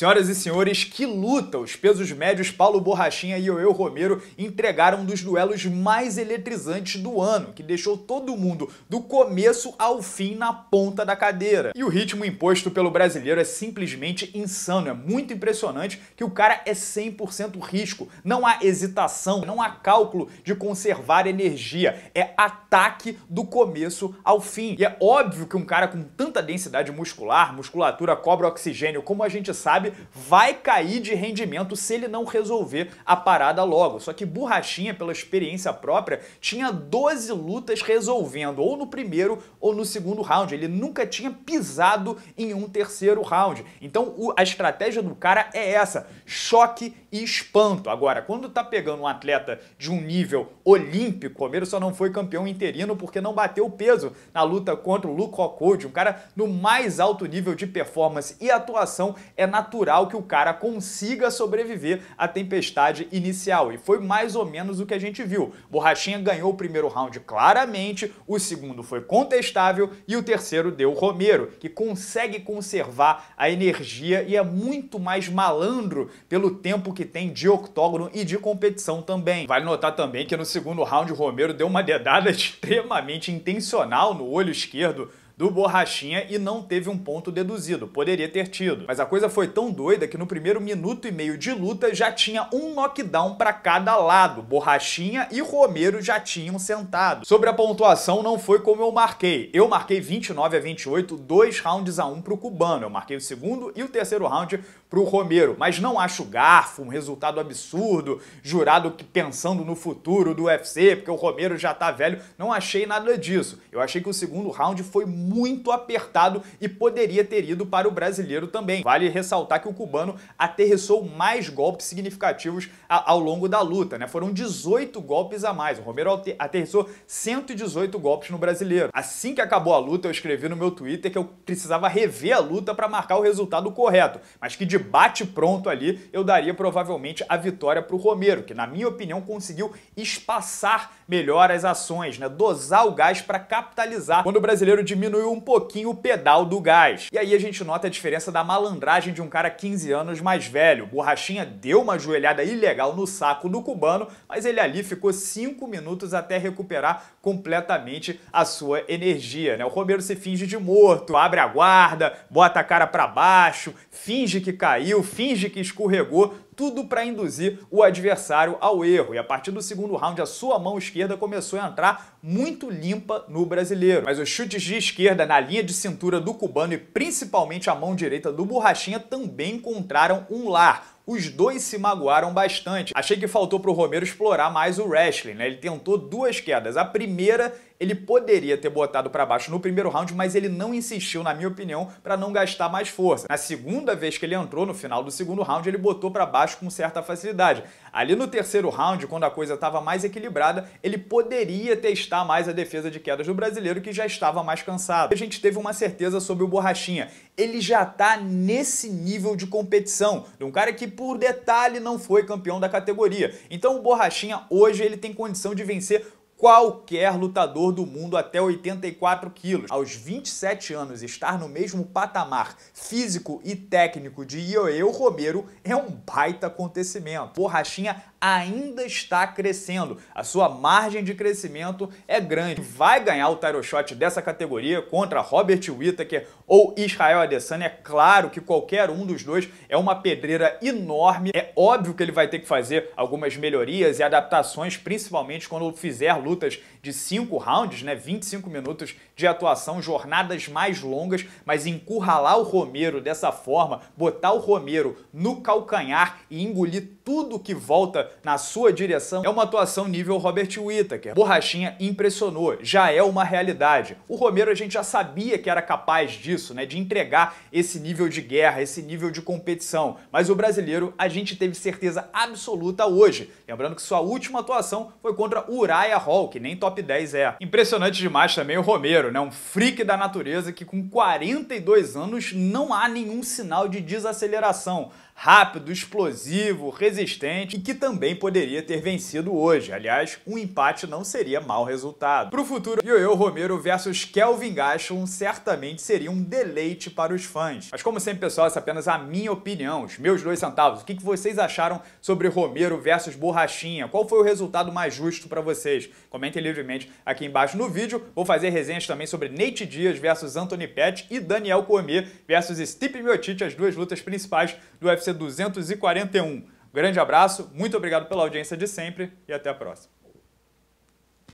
Senhoras e senhores, que luta! Os pesos médios Paulo Borrachinha e Yoel Romero entregaram um dos duelos mais eletrizantes do ano, que deixou todo mundo do começo ao fim na ponta da cadeira. E o ritmo imposto pelo brasileiro é simplesmente insano, é muito impressionante que o cara é 100% risco, não há hesitação, não há cálculo de conservar energia, é ataque do começo ao fim. E é óbvio que um cara com tanta densidade muscular, musculatura cobra oxigênio, como a gente sabe, sabe, vai cair de rendimento se ele não resolver a parada logo. Só que Borrachinha, pela experiência própria, tinha 12 lutas resolvendo, ou no primeiro ou no segundo round. Ele nunca tinha pisado em um terceiro round. Então o, a estratégia do cara é essa: choque e espanto. Agora, quando tá pegando um atleta de um nível olímpico, o Romero só não foi campeão interino porque não bateu peso na luta contra o Luke Rockwood, um cara no mais alto nível de performance e atuação é natural natural que o cara consiga sobreviver à tempestade inicial. E foi mais ou menos o que a gente viu. Borrachinha ganhou o primeiro round claramente, o segundo foi contestável e o terceiro deu Romero, que consegue conservar a energia e é muito mais malandro pelo tempo que tem de octógono e de competição também. Vale notar também que no segundo round o Romero deu uma dedada extremamente intencional no olho esquerdo do Borrachinha e não teve um ponto deduzido, poderia ter tido. Mas a coisa foi tão doida que no primeiro minuto e meio de luta já tinha um knockdown para cada lado, Borrachinha e Romero já tinham sentado. Sobre a pontuação, não foi como eu marquei. Eu marquei 29 a 28, dois rounds a um pro cubano. Eu marquei o segundo e o terceiro round para o Romero, mas não acho garfo, um resultado absurdo, jurado que pensando no futuro do UFC, porque o Romero já está velho, não achei nada disso. Eu achei que o segundo round foi muito apertado e poderia ter ido para o brasileiro também. Vale ressaltar que o cubano aterrissou mais golpes significativos ao longo da luta, né? Foram 18 golpes a mais. O Romero aterrissou 118 golpes no brasileiro. Assim que acabou a luta, eu escrevi no meu Twitter que eu precisava rever a luta para marcar o resultado correto, mas que de bate-pronto ali, eu daria provavelmente a vitória para o Romero, que na minha opinião conseguiu espaçar melhor as ações, né? dosar o gás para capitalizar quando o brasileiro diminuiu um pouquinho o pedal do gás. E aí a gente nota a diferença da malandragem de um cara 15 anos mais velho. Borrachinha deu uma joelhada ilegal no saco do cubano, mas ele ali ficou 5 minutos até recuperar completamente a sua energia. Né? O Romero se finge de morto, abre a guarda, bota a cara para baixo, finge que caiu caiu, finge que escorregou, tudo para induzir o adversário ao erro. E a partir do segundo round, a sua mão esquerda começou a entrar muito limpa no brasileiro. Mas os chutes de esquerda na linha de cintura do cubano e principalmente a mão direita do Borrachinha também encontraram um lar os dois se magoaram bastante. Achei que faltou para o Romero explorar mais o wrestling, né? Ele tentou duas quedas. A primeira ele poderia ter botado para baixo no primeiro round, mas ele não insistiu, na minha opinião, para não gastar mais força. Na segunda vez que ele entrou, no final do segundo round, ele botou para baixo com certa facilidade. Ali no terceiro round, quando a coisa estava mais equilibrada, ele poderia testar mais a defesa de quedas do brasileiro, que já estava mais cansado. A gente teve uma certeza sobre o Borrachinha. Ele já está nesse nível de competição, de um cara que, por detalhe, não foi campeão da categoria. Então o Borrachinha hoje ele tem condição de vencer qualquer lutador do mundo até 84 quilos. Aos 27 anos, estar no mesmo patamar físico e técnico de Ioel Romero é um baita acontecimento. Borrachinha ainda está crescendo, a sua margem de crescimento é grande. Vai ganhar o title shot dessa categoria contra Robert Whittaker ou Israel Adesanya. É claro que qualquer um dos dois é uma pedreira enorme. É óbvio que ele vai ter que fazer algumas melhorias e adaptações, principalmente quando fizer luta lutas de cinco rounds, né, 25 minutos de atuação, jornadas mais longas, mas encurralar o Romero dessa forma, botar o Romero no calcanhar e engolir tudo que volta na sua direção é uma atuação nível Robert Whittaker. Borrachinha impressionou, já é uma realidade. O Romero a gente já sabia que era capaz disso, né, de entregar esse nível de guerra, esse nível de competição, mas o brasileiro a gente teve certeza absoluta hoje. Lembrando que sua última atuação foi contra Uriah Hall, que nem top 10 é. Impressionante demais também o Romero, né, um freak da natureza que com 42 anos não há nenhum sinal de desaceleração. Rápido, explosivo, resistente resistente e que também poderia ter vencido hoje. Aliás, um empate não seria mau resultado. Para o futuro, Yoyo Romero versus Kelvin Gastelum certamente seria um deleite para os fãs. Mas como sempre, pessoal, essa é apenas a minha opinião, os meus dois centavos. O que vocês acharam sobre Romero versus Borrachinha? Qual foi o resultado mais justo para vocês? Comentem livremente aqui embaixo no vídeo. Vou fazer resenhas também sobre Nate Dias versus Anthony Pettis e Daniel Cormier versus Stipe Miocic, as duas lutas principais do UFC 241. Grande abraço, muito obrigado pela audiência de sempre e até a próxima.